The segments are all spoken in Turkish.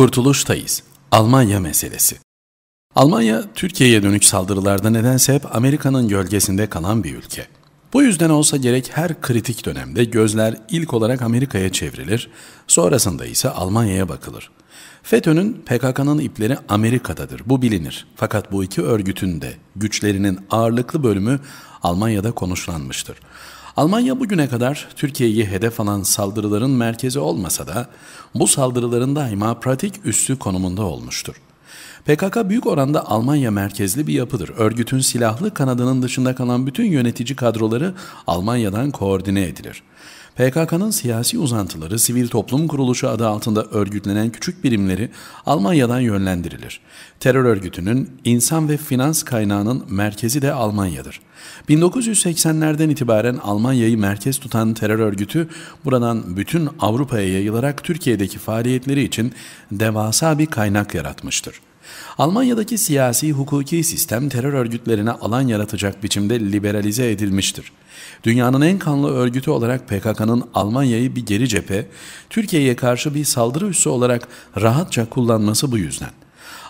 Kurtuluştayız. Almanya meselesi. Almanya, Türkiye'ye dönük saldırılarda nedense hep Amerika'nın gölgesinde kalan bir ülke. Bu yüzden olsa gerek her kritik dönemde gözler ilk olarak Amerika'ya çevrilir, sonrasında ise Almanya'ya bakılır. FETÖ'nün PKK'nın ipleri Amerika'dadır, bu bilinir. Fakat bu iki örgütün de güçlerinin ağırlıklı bölümü Almanya'da konuşlanmıştır. Almanya bugüne kadar Türkiye'yi hedef alan saldırıların merkezi olmasa da bu saldırıların daima pratik üssü konumunda olmuştur. PKK büyük oranda Almanya merkezli bir yapıdır. Örgütün silahlı kanadının dışında kalan bütün yönetici kadroları Almanya'dan koordine edilir. PKK'nın siyasi uzantıları sivil toplum kuruluşu adı altında örgütlenen küçük birimleri Almanya'dan yönlendirilir. Terör örgütünün insan ve finans kaynağının merkezi de Almanya'dır. 1980'lerden itibaren Almanya'yı merkez tutan terör örgütü buradan bütün Avrupa'ya yayılarak Türkiye'deki faaliyetleri için devasa bir kaynak yaratmıştır. Almanya'daki siyasi hukuki sistem terör örgütlerine alan yaratacak biçimde liberalize edilmiştir. Dünyanın en kanlı örgütü olarak PKK'nın Almanya'yı bir geri cephe, Türkiye'ye karşı bir saldırı üssü olarak rahatça kullanması bu yüzden.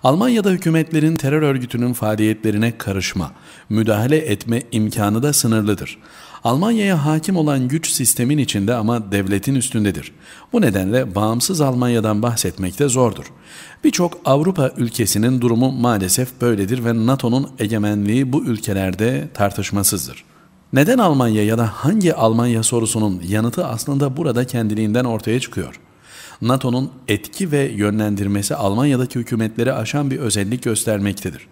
Almanya'da hükümetlerin terör örgütünün faaliyetlerine karışma, müdahale etme imkanı da sınırlıdır. Almanya'ya hakim olan güç sistemin içinde ama devletin üstündedir. Bu nedenle bağımsız Almanya'dan bahsetmek de zordur. Birçok Avrupa ülkesinin durumu maalesef böyledir ve NATO'nun egemenliği bu ülkelerde tartışmasızdır. Neden Almanya ya da hangi Almanya sorusunun yanıtı aslında burada kendiliğinden ortaya çıkıyor. NATO'nun etki ve yönlendirmesi Almanya'daki hükümetleri aşan bir özellik göstermektedir.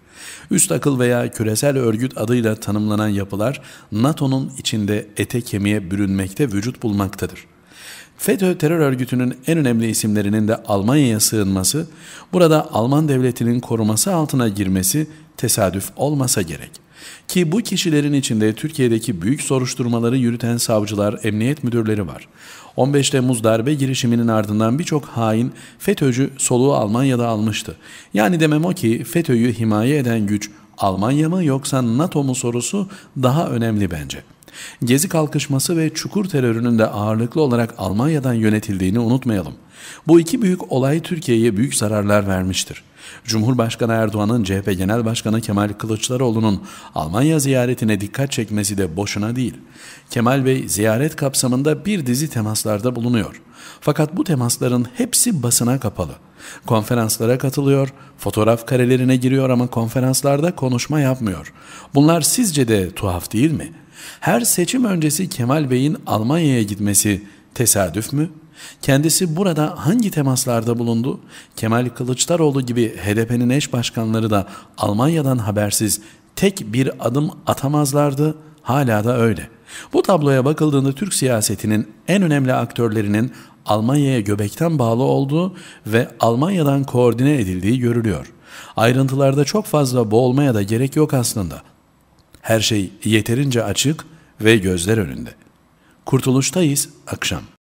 Üst akıl veya küresel örgüt adıyla tanımlanan yapılar NATO'nun içinde ete kemiğe bürünmekte vücut bulmaktadır. FETÖ terör örgütünün en önemli isimlerinin de Almanya'ya sığınması, burada Alman devletinin koruması altına girmesi tesadüf olmasa gerek.'' Ki bu kişilerin içinde Türkiye'deki büyük soruşturmaları yürüten savcılar, emniyet müdürleri var. 15 Temmuz darbe girişiminin ardından birçok hain FETÖ'cü soluğu Almanya'da almıştı. Yani demem o ki FETÖ'yü himaye eden güç Almanya mı yoksa NATO mu sorusu daha önemli bence.'' Gezi kalkışması ve çukur terörünün de ağırlıklı olarak Almanya'dan yönetildiğini unutmayalım. Bu iki büyük olay Türkiye'ye büyük zararlar vermiştir. Cumhurbaşkanı Erdoğan'ın CHP Genel Başkanı Kemal Kılıçdaroğlu'nun Almanya ziyaretine dikkat çekmesi de boşuna değil. Kemal Bey ziyaret kapsamında bir dizi temaslarda bulunuyor. Fakat bu temasların hepsi basına kapalı. Konferanslara katılıyor, fotoğraf karelerine giriyor ama konferanslarda konuşma yapmıyor. Bunlar sizce de tuhaf değil mi? Her seçim öncesi Kemal Bey'in Almanya'ya gitmesi tesadüf mü? Kendisi burada hangi temaslarda bulundu? Kemal Kılıçdaroğlu gibi HDP'nin eş başkanları da Almanya'dan habersiz tek bir adım atamazlardı. Hala da öyle. Bu tabloya bakıldığında Türk siyasetinin en önemli aktörlerinin Almanya'ya göbekten bağlı olduğu ve Almanya'dan koordine edildiği görülüyor. Ayrıntılarda çok fazla boğulmaya da gerek yok aslında. Her şey yeterince açık ve gözler önünde. Kurtuluştayız akşam.